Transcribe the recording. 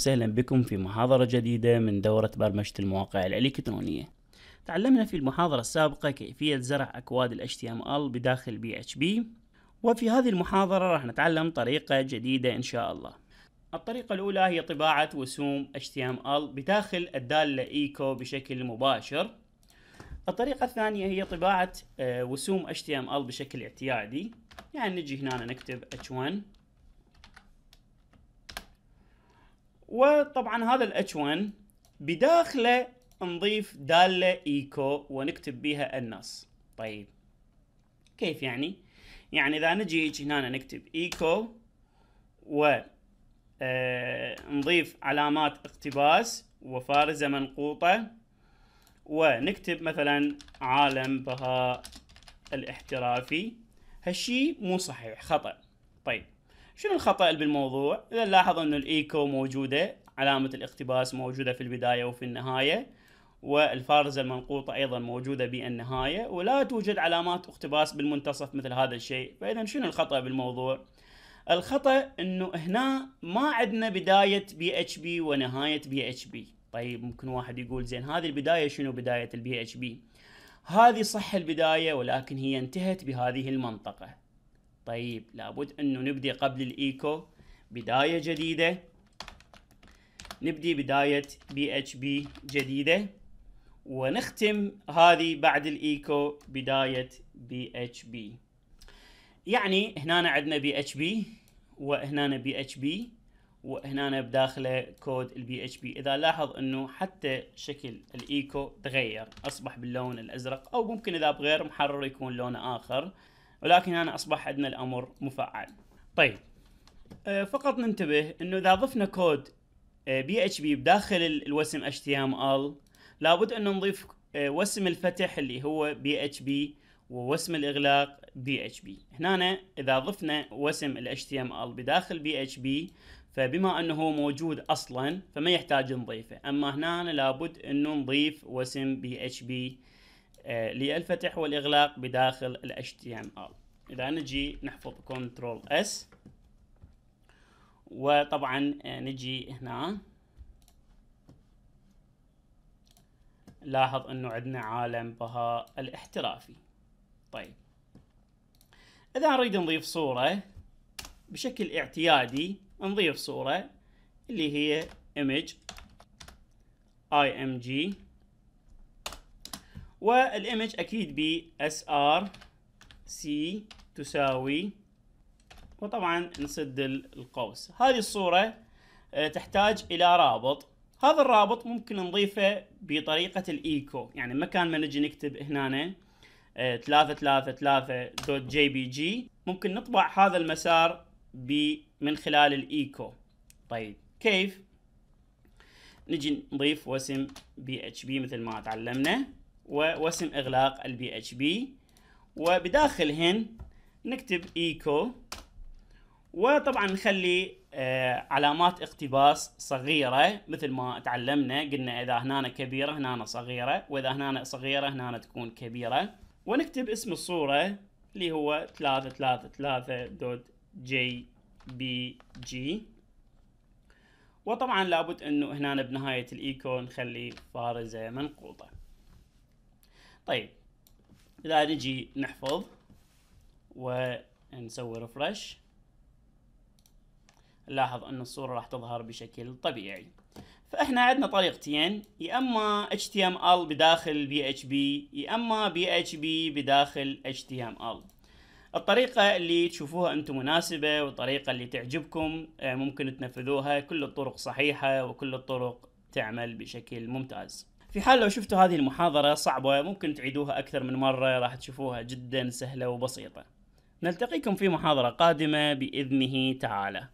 وسهلا بكم في محاضرة جديدة من دورة برمجة المواقع الإلكترونية تعلمنا في المحاضرة السابقة كيفية زرع أكواد ال HTML بداخل PHP وفي هذه المحاضرة راح نتعلم طريقة جديدة إن شاء الله الطريقة الأولى هي طباعة وسوم HTML بداخل الدالة إيكو بشكل مباشر الطريقة الثانية هي طباعة آه، وسوم HTML بشكل اعتيادي يعني نجي هنا نكتب H1 وطبعا هذا ال h 1 بداخله نضيف داله ايكو ونكتب بها النص طيب كيف يعني يعني اذا نجي هنا نكتب ايكو و آه، نضيف علامات اقتباس وفارزه منقوطه ونكتب مثلا عالم بهاء الاحترافي هالشي مو صحيح خطا طيب شنو الخطا بالموضوع اذا نلاحظ انه الايكو موجوده علامه الاقتباس موجوده في البدايه وفي النهايه والفارزه المنقوطه ايضا موجوده بالنهايه ولا توجد علامات اقتباس بالمنتصف مثل هذا الشيء فاذا شنو الخطا بالموضوع الخطا انه هنا ما عندنا بدايه بي اتش بي ونهايه بي اتش بي طيب ممكن واحد يقول زين هذه البدايه شنو بدايه البي اتش بي هذه صح البدايه ولكن هي انتهت بهذه المنطقه طيب لابد انه نبدي قبل الايكو بدايه جديده نبدي بدايه بي اتش بي جديده ونختم هذه بعد الايكو بدايه بي اتش بي يعني هنا عندنا بي اتش بي وهنا بي اتش بي وهنا بداخله كود البي اتش بي اذا لاحظ انه حتى شكل الايكو تغير اصبح باللون الازرق او ممكن اذا بغير محرر يكون لون اخر ولكن هنا اصبح عندنا الامر مفعل طيب آه، فقط ننتبه انه اذا ضفنا كود بي اتش بي بداخل الوسم اتش تي ام ال لابد ان نضيف آه، وسم الفتح اللي هو بي اتش بي ووسم الاغلاق بي اتش بي هنا اذا ضفنا وسم ال HTML بداخل بي اتش بي فبما انه هو موجود اصلا فما يحتاج نضيفه اما هنا لابد انه نضيف وسم بي اتش بي آه، للفتح والإغلاق بداخل ال HTML إذا نجي نحفظ Ctrl S وطبعا آه، نجي هنا لاحظ انه عندنا عالم بها الاحترافي طيب اذا نريد نضيف صورة بشكل اعتيادي نضيف صورة اللي هي image img والايمج اكيد بي اس ار سي تساوي وطبعا نسد القوس هذه الصورة آه، تحتاج الى رابط هذا الرابط ممكن نضيفه بطريقة الايكو يعني مكان ما نجي نكتب هنا 333 آه، دوت جي بي جي ممكن نطبع هذا المسار من خلال الايكو طيب كيف نجي نضيف وسم بي اتش بي مثل ما تعلمنا واسم إغلاق البي اتش بي وبداخلهن نكتب ايكو وطبعا نخلي آه علامات اقتباس صغيرة مثل ما تعلمنا قلنا إذا هنا كبيرة هنا صغيرة وإذا هنا صغيرة هنا تكون كبيرة ونكتب اسم الصورة اللي هو 333.jpg وطبعا لابد انه هنا بنهاية الايكو نخلي فارزة منقوطة طيب اذا نجي نحفظ ونسوي ريفرش نلاحظ ان الصورة راح تظهر بشكل طبيعي فاحنا عندنا طريقتين يا اما HTML بداخل PHP يا اما PHP بداخل HTML الطريقة اللي تشوفوها انتم مناسبة والطريقة اللي تعجبكم آه، ممكن تنفذوها كل الطرق صحيحة وكل الطرق تعمل بشكل ممتاز في حال لو شفتوا هذه المحاضرة صعبة ممكن تعيدوها أكثر من مرة راح تشوفوها جدا سهلة وبسيطة نلتقيكم في محاضرة قادمة بإذنه تعالى